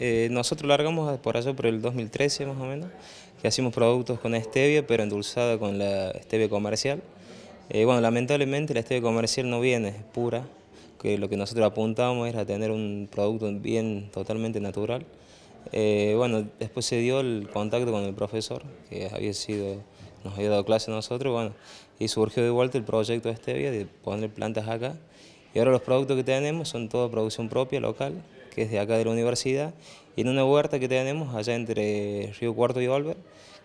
Eh, nosotros largamos por allá por el 2013 más o menos, que hacíamos productos con stevia, pero endulzada con la stevia comercial. Eh, bueno, lamentablemente la stevia comercial no viene pura, que lo que nosotros apuntamos era tener un producto bien totalmente natural. Eh, bueno, después se dio el contacto con el profesor, que había sido, nos había dado clase a nosotros, y surgió de vuelta el proyecto de stevia de poner plantas acá. Y ahora los productos que tenemos son toda producción propia, local, que es de acá de la universidad, y en una huerta que tenemos allá entre Río Cuarto y Olver,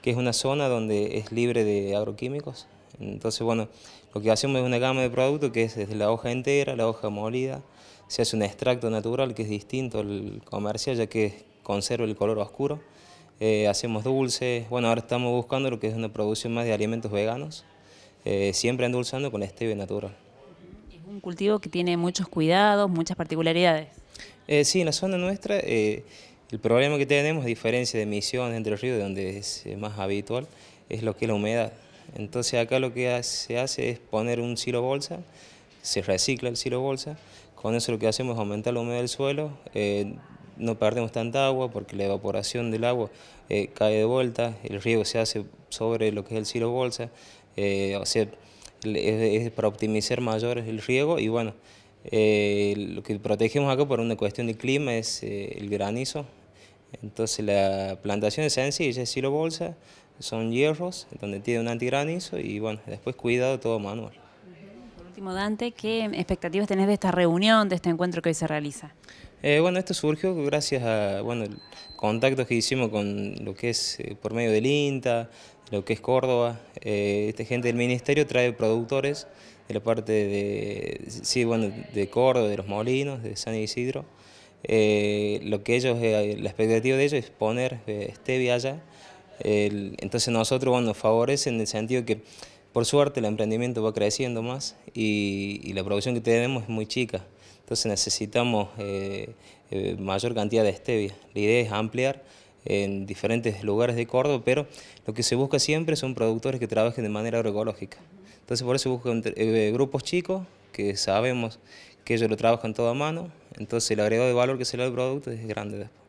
que es una zona donde es libre de agroquímicos. Entonces, bueno, lo que hacemos es una gama de productos que es desde la hoja entera, la hoja molida, se hace un extracto natural que es distinto al comercial ya que conserva el color oscuro. Eh, hacemos dulces, bueno, ahora estamos buscando lo que es una producción más de alimentos veganos, eh, siempre endulzando con stevia natural un cultivo que tiene muchos cuidados, muchas particularidades. Eh, sí, en la zona nuestra eh, el problema que tenemos, a diferencia de Misiones, Entre Ríos, donde es más habitual, es lo que es la humedad. Entonces acá lo que se hace es poner un silo bolsa, se recicla el silo bolsa, con eso lo que hacemos es aumentar la humedad del suelo, eh, no perdemos tanta agua porque la evaporación del agua eh, cae de vuelta, el riego se hace sobre lo que es el silo bolsa, o sea, es, para optimizar mayor el riego y bueno, eh, lo que protegemos acá por una cuestión de clima es eh, el granizo. Entonces la plantación es sencilla, es silo bolsa, son hierros, donde tiene un antigranizo y bueno, después cuidado todo manual último, Dante, ¿qué expectativas tenés de esta reunión, de este encuentro que hoy se realiza? Eh, bueno, esto surgió gracias a bueno, contactos que hicimos con lo que es eh, por medio del INTA, lo que es Córdoba. Eh, esta gente del ministerio trae productores de la parte de, sí, bueno, de Córdoba, de Los Molinos, de San Isidro. lo que ellos, la expectativa de ellos es poner este allá. entonces nosotros, bueno, nos favorece en el sentido que por suerte el emprendimiento va creciendo más y, la producción que tenemos es muy chica, entonces necesitamos eh, eh, mayor cantidad de stevia. La idea es ampliar en diferentes lugares de Córdoba, pero lo que se busca siempre son productores que trabajen de manera agroecológica. Entonces por eso buscan eh, grupos chicos que sabemos que ellos lo trabajan todo a mano, entonces el agregado de valor que se le da al producto es grande después.